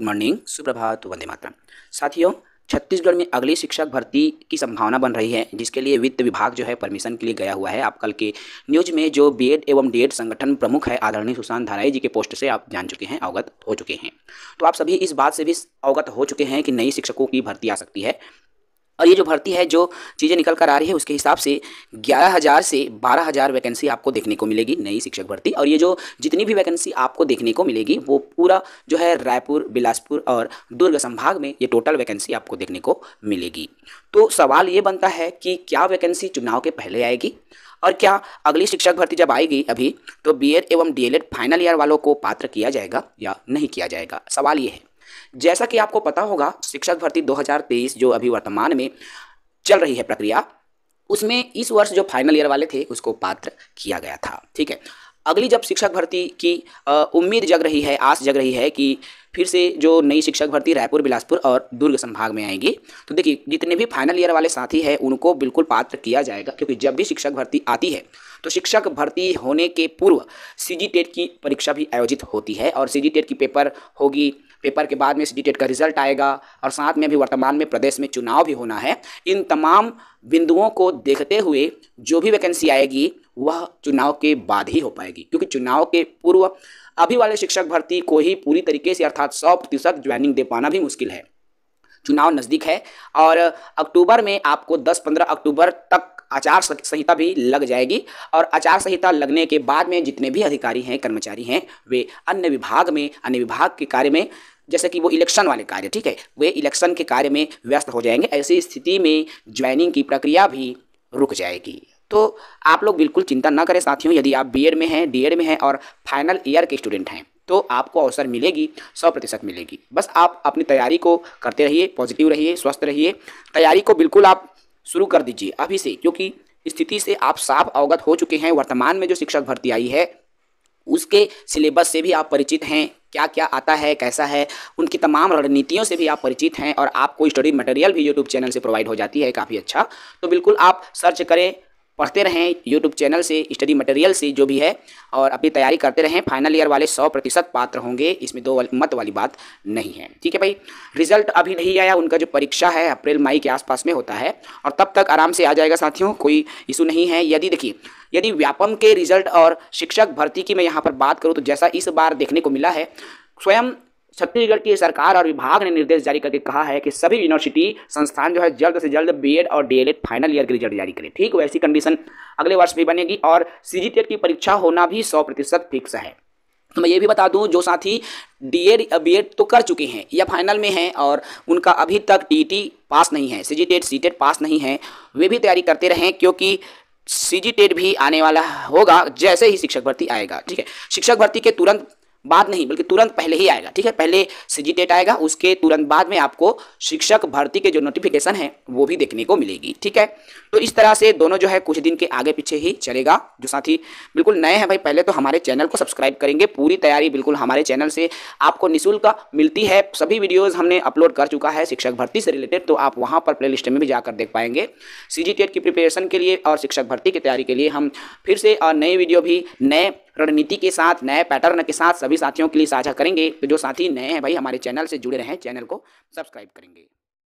good morning सुप्रभात वंदे मातरम साथियों छत्तीसगढ़ में अगली शिक्षक भर्ती की संभावना बन रही है जिसके लिए वित्त विभाग जो है परमिशन के लिए गया हुआ है आप कल के न्यूज में जो बीएड एवं डीएड संगठन प्रमुख है आदरणीय सुशांत धाराई जी के पोस्ट से आप जान चुके हैं अवगत हो चुके हैं तो आप सभी इस बात से भी अवगत हो चुके हैं कि नई शिक्षकों की भर्ती आ सकती है और ये जो भर्ती है जो चीज़ें निकल कर आ रही है उसके हिसाब से ग्यारह हज़ार से बारह हज़ार वैकेंसी आपको देखने को मिलेगी नई शिक्षक भर्ती और ये जो जितनी भी वैकेंसी आपको देखने को मिलेगी वो पूरा जो है रायपुर बिलासपुर और दुर्ग संभाग में ये टोटल वैकेंसी आपको देखने को मिलेगी तो सवाल ये बनता है कि क्या वैकेंसी चुनाव के पहले आएगी और क्या अगली शिक्षक भर्ती जब आएगी अभी तो बी एवं डी फाइनल ईयर वालों को पात्र किया जाएगा या नहीं किया जाएगा सवाल ये है जैसा कि आपको पता होगा शिक्षक भर्ती 2023 जो अभी वर्तमान में चल रही है प्रक्रिया उसमें इस वर्ष जो फाइनल ईयर वाले थे उसको पात्र किया गया था ठीक है अगली जब शिक्षक भर्ती की उम्मीद जग रही है आस जग रही है कि फिर से जो नई शिक्षक भर्ती रायपुर बिलासपुर और दुर्ग संभाग में आएगी तो देखिए जितने भी फाइनल ईयर वाले साथी हैं उनको बिल्कुल पात्र किया जाएगा क्योंकि जब भी शिक्षक भर्ती आती है तो शिक्षक भर्ती होने के पूर्व सी जी टेट की परीक्षा भी आयोजित होती है और सी जी टेट की पेपर होगी पेपर के बाद में सी जी टेट का रिजल्ट आएगा और साथ में भी वर्तमान में प्रदेश में चुनाव भी होना है इन तमाम बिंदुओं को देखते हुए जो भी वैकेंसी आएगी वह चुनाव के बाद ही हो पाएगी क्योंकि चुनाव के पूर्व अभी वाले शिक्षक भर्ती को ही पूरी तरीके से अर्थात सौ प्रतिशत ज्वाइनिंग दे पाना भी मुश्किल है चुनाव नज़दीक है और अक्टूबर में आपको 10-15 अक्टूबर तक आचार संहिता भी लग जाएगी और आचार संहिता लगने के बाद में जितने भी अधिकारी हैं कर्मचारी हैं वे अन्य विभाग में अन्य विभाग के कार्य में जैसे कि वो इलेक्शन वाले कार्य ठीक है वे इलेक्शन के कार्य में व्यस्त हो जाएंगे ऐसी स्थिति में ज्वाइनिंग की प्रक्रिया भी रुक जाएगी तो आप लोग बिल्कुल चिंता ना करें साथियों यदि आप बी में हैं डी में हैं और फाइनल ईयर के स्टूडेंट हैं तो आपको अवसर मिलेगी सौ प्रतिशत मिलेगी बस आप अपनी तैयारी को करते रहिए पॉजिटिव रहिए स्वस्थ रहिए तैयारी को बिल्कुल आप शुरू कर दीजिए अभी से क्योंकि स्थिति से आप साफ अवगत हो चुके हैं वर्तमान में जो शिक्षक भर्ती आई है उसके सिलेबस से भी आप परिचित हैं क्या क्या आता है कैसा है उनकी तमाम रणनीतियों से भी आप परिचित हैं और आपको स्टडी मटेरियल भी यूट्यूब चैनल से प्रोवाइड हो जाती है काफ़ी अच्छा तो बिल्कुल आप सर्च करें पढ़ते रहें यूट्यूब चैनल से स्टडी मटेरियल से जो भी है और अपनी तैयारी करते रहें फाइनल ईयर वाले सौ प्रतिशत पात्र होंगे इसमें दो मत वाली बात नहीं है ठीक है भाई रिजल्ट अभी नहीं आया उनका जो परीक्षा है अप्रैल मई के आसपास में होता है और तब तक आराम से आ जाएगा साथियों कोई इशू नहीं है यदि देखिए यदि व्यापम के रिजल्ट और शिक्षक भर्ती की मैं यहाँ पर बात करूँ तो जैसा इस बार देखने को मिला है स्वयं छत्तीसगढ़ की सरकार और विभाग ने निर्देश जारी करके कहा है कि सभी यूनिवर्सिटी संस्थान जो है जल्द से जल्द बीएड और डीएलएड फाइनल ईयर के रिजल्ट जारी करें ठीक वैसी कंडीशन अगले वर्ष भी बनेगी और सी e की परीक्षा होना भी सौ फिक्स है तो मैं ये भी बता दूं जो साथी डी बी एड तो कर चुके हैं या फाइनल में हैं और उनका अभी तक टीटी e पास नहीं है जी टेट सी टेट पास नहीं है वे भी तैयारी करते रहें क्योंकि जी टेट e भी आने वाला होगा जैसे ही शिक्षक भर्ती आएगा ठीक है शिक्षक भर्ती के तुरंत बाद नहीं बल्कि तुरंत पहले ही आएगा ठीक है पहले सी टेट आएगा उसके तुरंत बाद में आपको शिक्षक भर्ती के जो नोटिफिकेशन है वो भी देखने को मिलेगी ठीक है तो इस तरह से दोनों जो है कुछ दिन के आगे पीछे ही चलेगा जो साथी बिल्कुल नए हैं भाई पहले तो हमारे चैनल को सब्सक्राइब करेंगे पूरी तैयारी बिल्कुल हमारे चैनल से आपको निःशुल्क मिलती है सभी वीडियोज़ हमने अपलोड कर चुका है शिक्षक भर्ती से रिलेटेड तो आप वहाँ पर प्ले में भी जाकर देख पाएंगे सी की प्रिपेरेशन के लिए और शिक्षक भर्ती की तैयारी के लिए हम फिर से नए वीडियो भी नए रणनीति के साथ नए पैटर्न के साथ सभी साथियों के लिए साझा करेंगे तो जो साथी नए हैं भाई हमारे चैनल से जुड़े रहें चैनल को सब्सक्राइब करेंगे